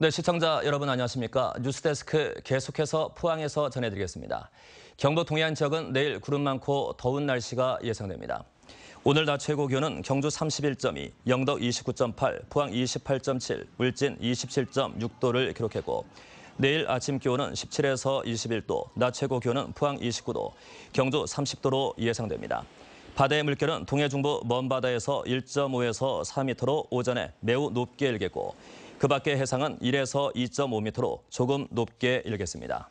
네, 시청자 여러분 안녕하십니까? 뉴스데스크 계속해서 포항에서 전해드리겠습니다. 경도 동해안 지역은 내일 구름 많고 더운 날씨가 예상됩니다. 오늘 낮 최고 기온은 경주 31.2, 영덕 29.8, 포항 28.7, 울진 27.6도를 기록했고 내일 아침 기온은 17에서 21도, 낮 최고 기온은 포항 29도, 경주 30도로 예상됩니다. 바다의 물결은 동해 중부 먼 바다에서 1.5에서 4m로 오전에 매우 높게 일겠고 그 밖의 해상은 1에서 2.5m로 조금 높게 일겠습니다.